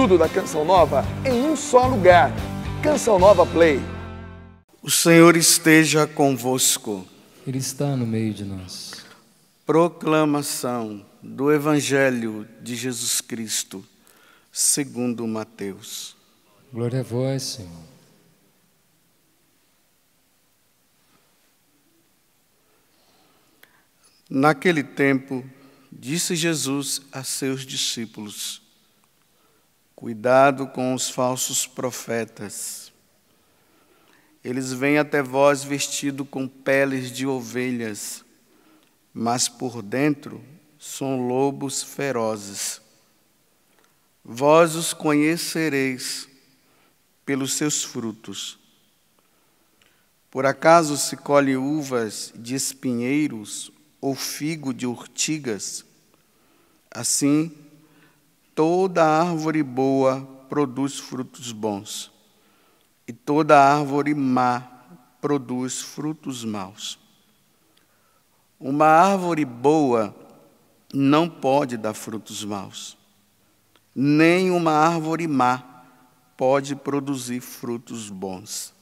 Tudo da Canção Nova em um só lugar. Canção Nova Play. O Senhor esteja convosco. Ele está no meio de nós. Proclamação do Evangelho de Jesus Cristo, segundo Mateus. Glória a vós, Senhor. Naquele tempo, disse Jesus a seus discípulos: Cuidado com os falsos profetas. Eles vêm até vós vestido com peles de ovelhas, mas por dentro são lobos ferozes. Vós os conhecereis pelos seus frutos. Por acaso se colhe uvas de espinheiros ou figo de urtigas? Assim, Toda árvore boa produz frutos bons, e toda árvore má produz frutos maus. Uma árvore boa não pode dar frutos maus, nem uma árvore má pode produzir frutos bons.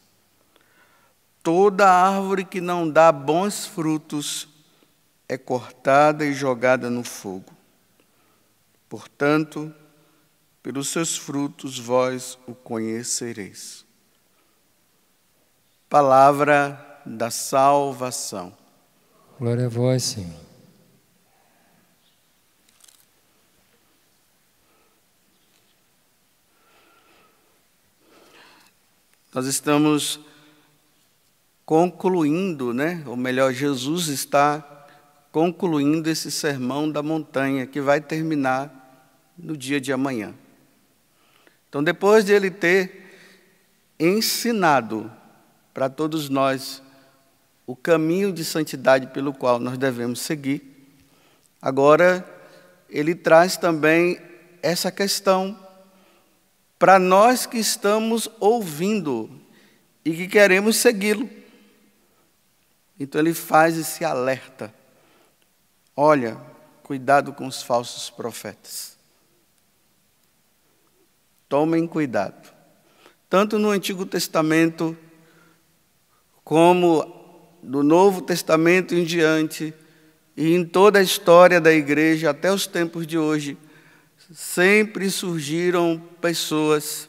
Toda árvore que não dá bons frutos é cortada e jogada no fogo. Portanto, pelos seus frutos vós o conhecereis. Palavra da salvação. Glória a vós, Senhor. Nós estamos concluindo, né? Ou melhor, Jesus está concluindo esse sermão da montanha que vai terminar no dia de amanhã. Então, depois de ele ter ensinado para todos nós o caminho de santidade pelo qual nós devemos seguir, agora ele traz também essa questão para nós que estamos ouvindo e que queremos segui-lo. Então ele faz esse alerta. Olha, cuidado com os falsos profetas. Tomem cuidado. Tanto no Antigo Testamento, como no Novo Testamento em diante, e em toda a história da igreja até os tempos de hoje, sempre surgiram pessoas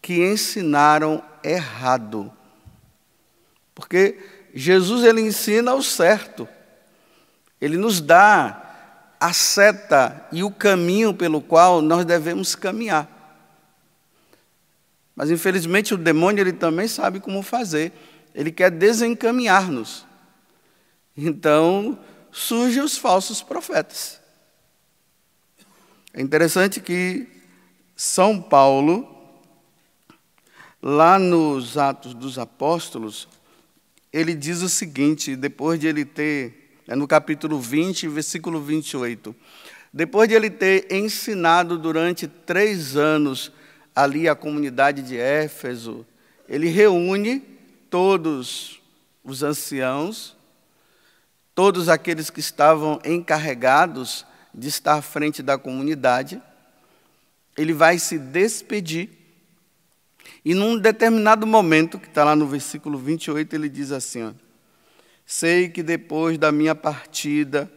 que ensinaram errado. Porque Jesus ele ensina o certo. Ele nos dá a seta e o caminho pelo qual nós devemos caminhar. Mas infelizmente o demônio ele também sabe como fazer. Ele quer desencaminhar-nos. Então surgem os falsos profetas. É interessante que São Paulo, lá nos Atos dos Apóstolos, ele diz o seguinte, depois de ele ter é no capítulo 20, versículo 28. Depois de ele ter ensinado durante três anos ali a comunidade de Éfeso, ele reúne todos os anciãos, todos aqueles que estavam encarregados de estar à frente da comunidade, ele vai se despedir. E num determinado momento, que está lá no versículo 28, ele diz assim: ó, Sei que depois da minha partida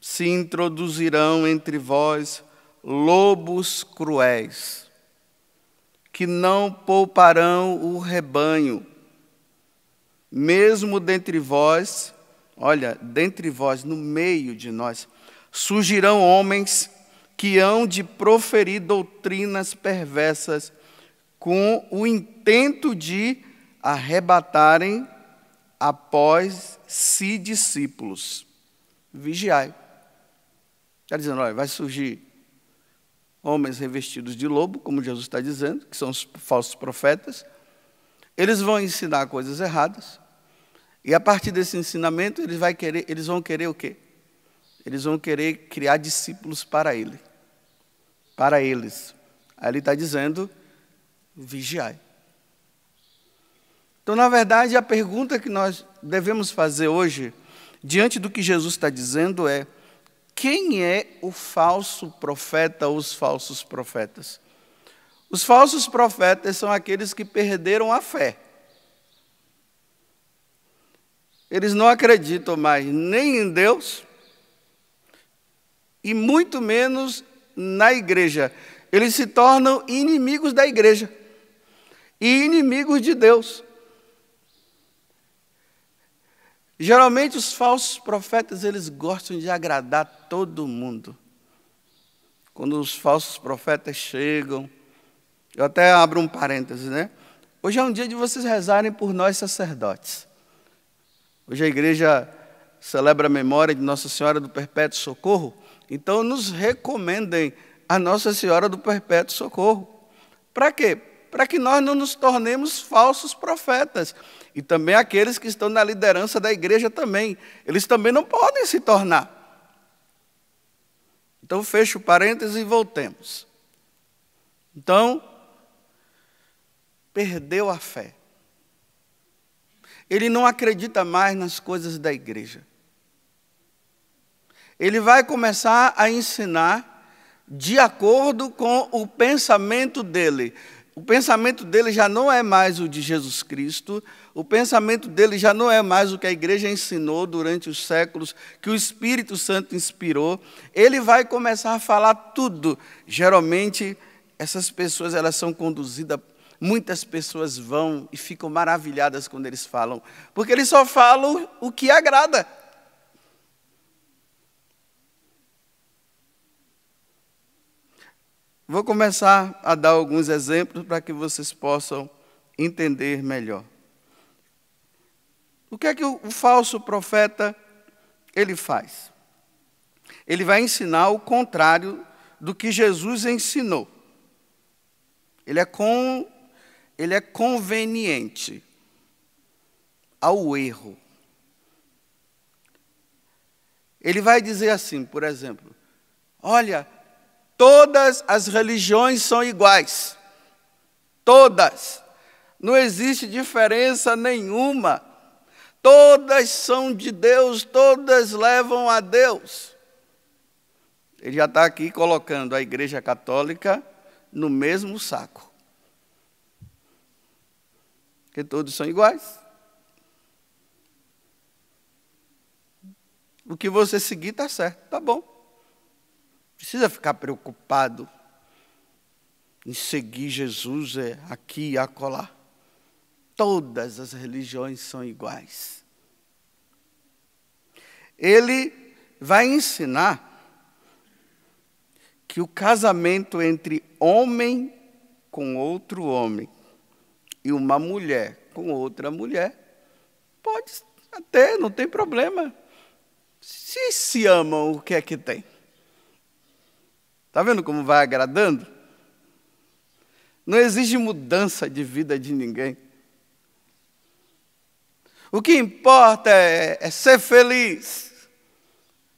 se introduzirão entre vós lobos cruéis, que não pouparão o rebanho. Mesmo dentre vós, olha, dentre vós, no meio de nós, surgirão homens que hão de proferir doutrinas perversas com o intento de arrebatarem após si discípulos. Vigiai. Está dizendo, olha, vai surgir homens revestidos de lobo, como Jesus está dizendo, que são os falsos profetas. Eles vão ensinar coisas erradas. E a partir desse ensinamento, eles, vai querer, eles vão querer o quê? Eles vão querer criar discípulos para ele. Para eles. Aí ele está dizendo, vigiai. Então, na verdade, a pergunta que nós devemos fazer hoje, diante do que Jesus está dizendo, é: quem é o falso profeta ou os falsos profetas? Os falsos profetas são aqueles que perderam a fé. Eles não acreditam mais nem em Deus e muito menos na igreja. Eles se tornam inimigos da igreja e inimigos de Deus. Geralmente os falsos profetas, eles gostam de agradar todo mundo. Quando os falsos profetas chegam, eu até abro um parêntese, né? Hoje é um dia de vocês rezarem por nós sacerdotes. Hoje a igreja celebra a memória de Nossa Senhora do Perpétuo Socorro, então nos recomendem a Nossa Senhora do Perpétuo Socorro. Para quê? Para que nós não nos tornemos falsos profetas e também aqueles que estão na liderança da igreja também. Eles também não podem se tornar. Então, fecho parênteses e voltemos. Então, perdeu a fé. Ele não acredita mais nas coisas da igreja. Ele vai começar a ensinar de acordo com o pensamento dele. O pensamento dele já não é mais o de Jesus Cristo, o pensamento dele já não é mais o que a igreja ensinou durante os séculos, que o Espírito Santo inspirou. Ele vai começar a falar tudo. Geralmente, essas pessoas elas são conduzidas muitas pessoas vão e ficam maravilhadas quando eles falam, porque eles só falam o que agrada. Vou começar a dar alguns exemplos para que vocês possam entender melhor. O que é que o, falso profeta ele faz? Ele vai ensinar o contrário do que Jesus ensinou. Ele é com ele é conveniente ao erro. Ele vai dizer assim, por exemplo: Olha, todas as religiões são iguais. Todas. Não existe diferença nenhuma. Todas são de Deus, todas levam a Deus. Ele já está aqui colocando a Igreja Católica no mesmo saco. Porque todos são iguais. O que você seguir está certo, está bom. Precisa ficar preocupado em seguir Jesus é aqui e acolá todas as religiões são iguais. Ele vai ensinar que o casamento entre homem com outro homem e uma mulher com outra mulher pode até, não tem problema. Se se amam, o que é que tem? Está vendo como vai agradando? Não exige mudança de vida de ninguém. O que importa é, é ser feliz.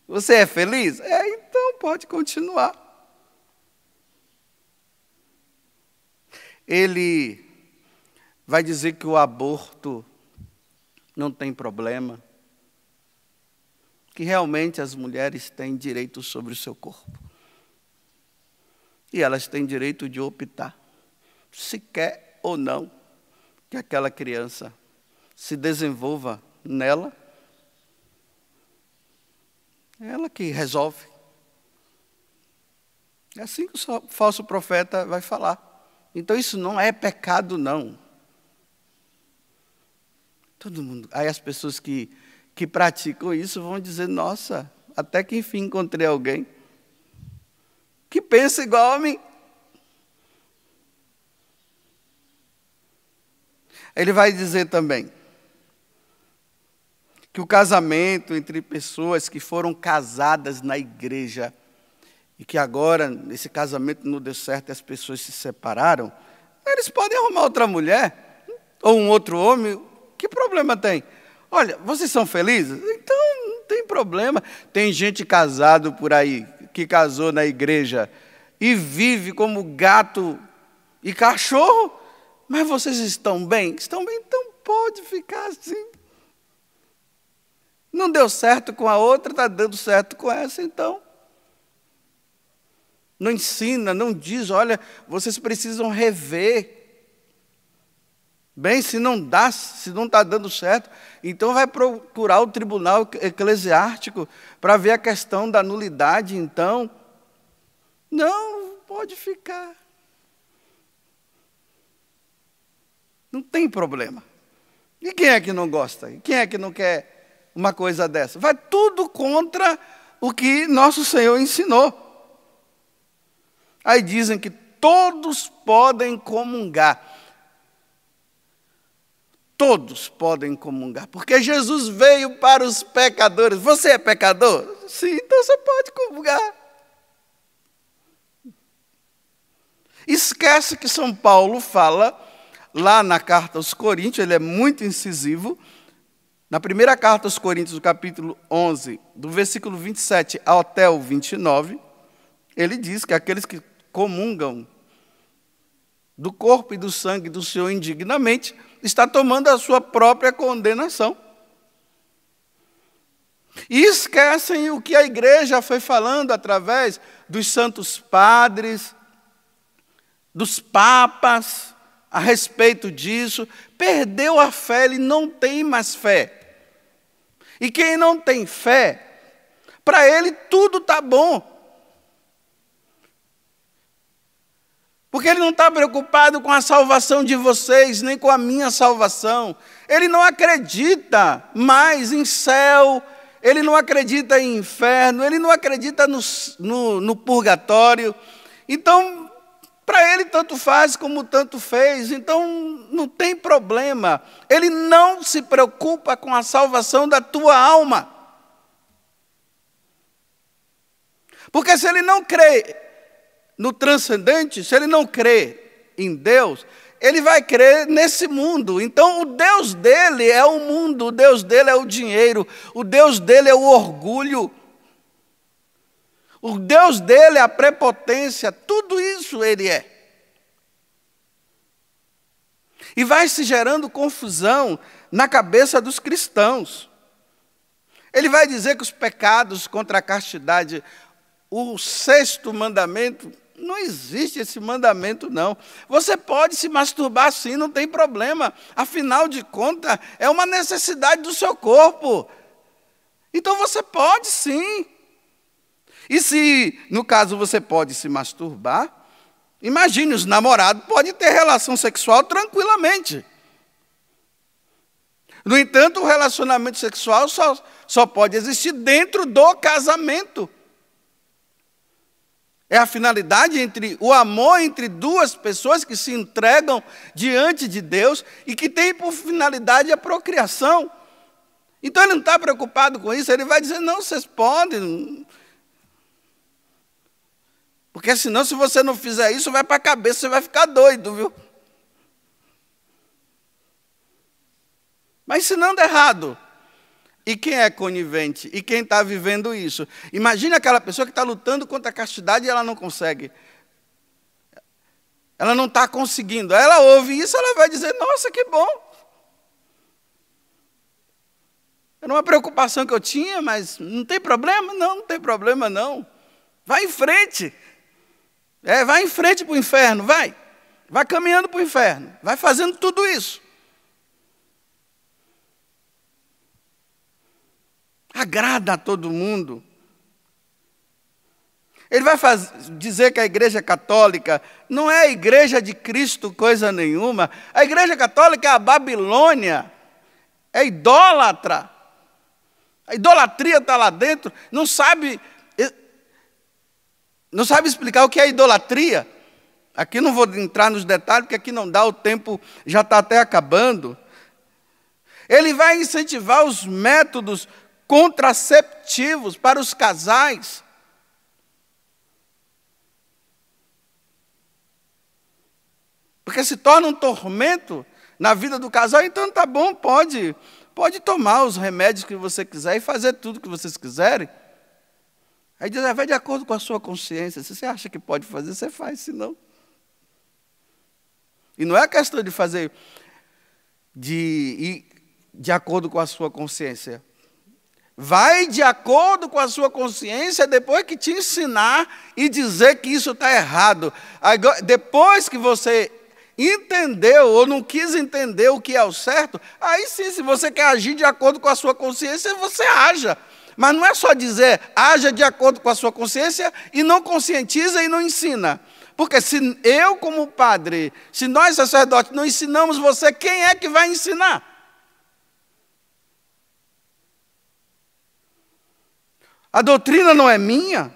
Você é feliz? É, então pode continuar. Ele vai dizer que o aborto não tem problema, que realmente as mulheres têm direito sobre o seu corpo. E elas têm direito de optar, se quer ou não, que aquela criança se desenvolva nela. É ela que resolve. É assim que o falso profeta vai falar. Então isso não é pecado, não. Todo mundo. Aí as pessoas que, que praticam isso vão dizer: nossa, até que enfim encontrei alguém que pensa igual a mim. Ele vai dizer também: que o casamento entre pessoas que foram casadas na igreja e que agora esse casamento não deu certo e as pessoas se separaram, eles podem arrumar outra mulher ou um outro homem, que problema tem? Olha, vocês são felizes? Então não tem problema. Tem gente casado por aí que casou na igreja e vive como gato e cachorro, mas vocês estão bem? Estão bem, então pode ficar assim. Não deu certo com a outra, está dando certo com essa, então. Não ensina, não diz, olha, vocês precisam rever. Bem, se não dá, se não está dando certo, então vai procurar o tribunal eclesiástico para ver a questão da nulidade, então. Não, pode ficar. Não tem problema. E quem é que não gosta? E quem é que não quer uma coisa dessa? Vai tudo contra o que nosso Senhor ensinou. Aí dizem que todos podem comungar. Todos podem comungar, porque Jesus veio para os pecadores. Você é pecador? Sim, então você pode comungar. Esquece que São Paulo fala lá na carta aos Coríntios, ele é muito incisivo, na primeira carta aos Coríntios, do capítulo 11, do versículo 27 até o 29, ele diz que aqueles que comungam do corpo e do sangue do Senhor indignamente, está tomando a sua própria condenação. E esquecem o que a igreja foi falando através dos santos padres, dos papas, a respeito disso. Perdeu a fé, ele não tem mais fé. E quem não tem fé, para ele tudo está bom. Porque ele não está preocupado com a salvação de vocês, nem com a minha salvação. Ele não acredita mais em céu, ele não acredita em inferno, ele não acredita no, no, no purgatório. Então, para ele, tanto faz como tanto fez, então não tem problema. Ele não se preocupa com a salvação da tua alma. Porque se ele não crê no transcendente, se ele não crê em Deus, ele vai crer nesse mundo. Então, o Deus dele é o mundo, o Deus dele é o dinheiro, o Deus dele é o orgulho, o Deus dele, é a prepotência, tudo isso ele é. E vai se gerando confusão na cabeça dos cristãos. Ele vai dizer que os pecados contra a castidade, o sexto mandamento, não existe esse mandamento, não. Você pode se masturbar sim, não tem problema. Afinal de contas, é uma necessidade do seu corpo. Então você pode sim. E se, no caso, você pode se masturbar, imagine, os namorados podem ter relação sexual tranquilamente. No entanto, o relacionamento sexual só, só pode existir dentro do casamento. É a finalidade entre o amor entre duas pessoas que se entregam diante de Deus e que tem por finalidade a procriação. Então ele não está preocupado com isso, ele vai dizer: não, vocês podem, porque senão, se você não fizer isso, vai para a cabeça, você vai ficar doido, viu? Mas ensinando errado. E quem é conivente? E quem está vivendo isso? Imagine aquela pessoa que está lutando contra a castidade e ela não consegue. Ela não está conseguindo. Ela ouve isso, ela vai dizer: Nossa, que bom. Era uma preocupação que eu tinha, mas não tem problema, não, não tem problema, não. Vai em frente. É, vai em frente para o inferno, vai. Vai caminhando para o inferno, vai fazendo tudo isso. Agrada a todo mundo. Ele vai dizer que a Igreja Católica não é a Igreja de Cristo coisa nenhuma. A Igreja Católica é a Babilônia, é idólatra. A idolatria está lá dentro, não sabe não sabe explicar o que é idolatria? Aqui não vou entrar nos detalhes, porque aqui não dá, o tempo já está até acabando. Ele vai incentivar os métodos contraceptivos para os casais. Porque se torna um tormento na vida do casal, então tá bom, pode, pode tomar os remédios que você quiser e fazer tudo que vocês quiserem. Aí diz, é, vai de acordo com a sua consciência. Se você acha que pode fazer, você faz, se não. E não é questão de fazer de ir de acordo com a sua consciência. Vai de acordo com a sua consciência depois que te ensinar e dizer que isso está errado. Agora, depois que você entendeu ou não quis entender o que é o certo, aí sim, se você quer agir de acordo com a sua consciência, você haja. Mas não é só dizer, haja de acordo com a sua consciência e não conscientiza e não ensina. Porque se eu, como padre, se nós sacerdotes não ensinamos você, quem é que vai ensinar? A doutrina não é minha.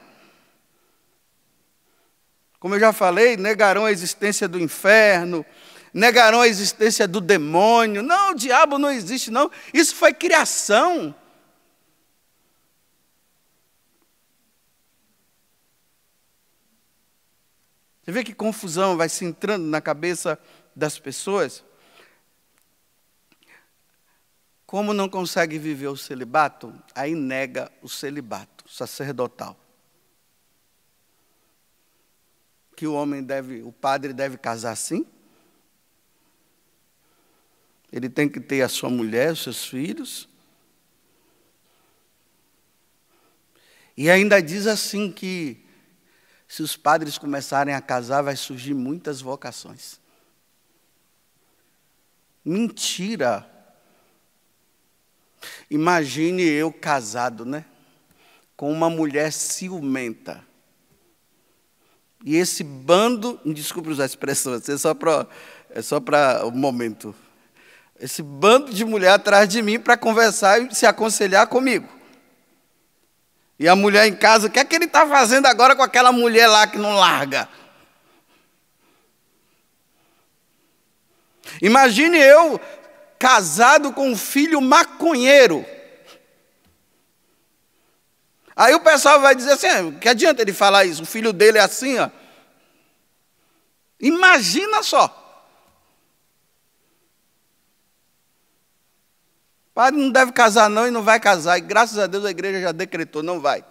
Como eu já falei, negarão a existência do inferno, negarão a existência do demônio. Não, o diabo não existe, não. Isso foi criação. Você vê que confusão vai se entrando na cabeça das pessoas? Como não consegue viver o celibato, aí nega o celibato sacerdotal. Que o homem deve, o padre deve casar sim. Ele tem que ter a sua mulher, os seus filhos. E ainda diz assim que se os padres começarem a casar, vai surgir muitas vocações. Mentira! Imagine eu casado, né? Com uma mulher ciumenta. E esse bando, desculpe usar a expressão, é só para é o um momento. Esse bando de mulher atrás de mim para conversar e se aconselhar comigo. E a mulher em casa, o que é que ele está fazendo agora com aquela mulher lá que não larga? Imagine eu casado com um filho maconheiro. Aí o pessoal vai dizer assim: é, que adianta ele falar isso? O filho dele é assim, ó. Imagina só. Padre não deve casar não e não vai casar. E graças a Deus a igreja já decretou, não vai.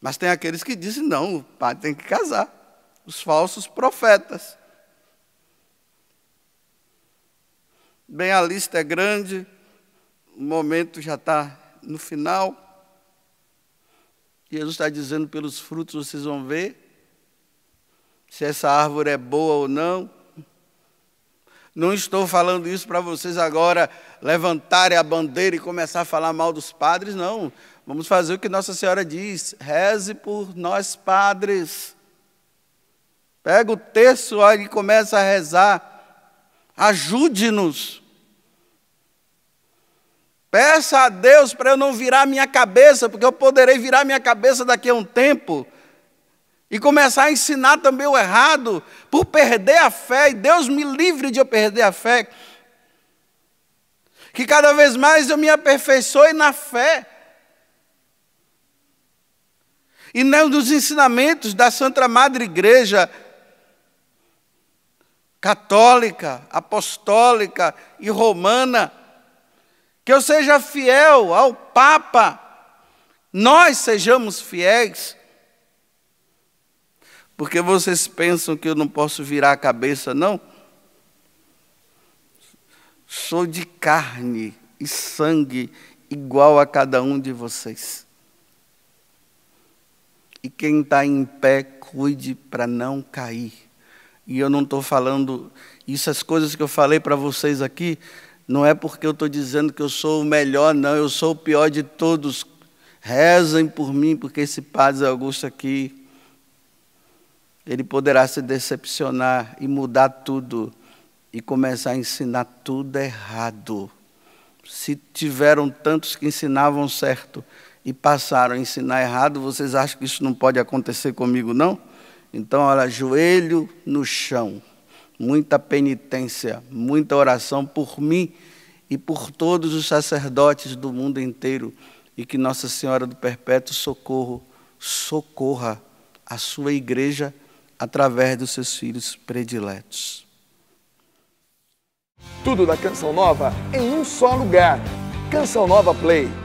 Mas tem aqueles que dizem, não, o padre tem que casar. Os falsos profetas. Bem, a lista é grande, o momento já está no final. Jesus está dizendo: pelos frutos vocês vão ver se essa árvore é boa ou não. Não estou falando isso para vocês agora levantarem a bandeira e começar a falar mal dos padres, não. Vamos fazer o que Nossa Senhora diz: reze por nós padres. Pega o texto e começa a rezar. Ajude-nos. Peça a Deus para eu não virar minha cabeça, porque eu poderei virar minha cabeça daqui a um tempo e começar a ensinar também o errado, por perder a fé, e Deus me livre de eu perder a fé. Que cada vez mais eu me aperfeiçoe na fé. E não nos ensinamentos da Santa Madre Igreja católica, apostólica e romana. Que eu seja fiel ao Papa. Nós sejamos fiéis porque vocês pensam que eu não posso virar a cabeça, não? Sou de carne e sangue igual a cada um de vocês. E quem está em pé, cuide para não cair. E eu não estou falando, essas coisas que eu falei para vocês aqui, não é porque eu estou dizendo que eu sou o melhor, não, eu sou o pior de todos. Rezem por mim, porque esse Padre Augusto aqui ele poderá se decepcionar e mudar tudo e começar a ensinar tudo errado. Se tiveram tantos que ensinavam certo e passaram a ensinar errado, vocês acham que isso não pode acontecer comigo, não? Então, olha, joelho no chão, muita penitência, muita oração por mim e por todos os sacerdotes do mundo inteiro, e que Nossa Senhora do Perpétuo Socorro socorra a sua igreja através dos seus filhos prediletos. Tudo da Canção Nova em um só lugar. Canção Nova Play.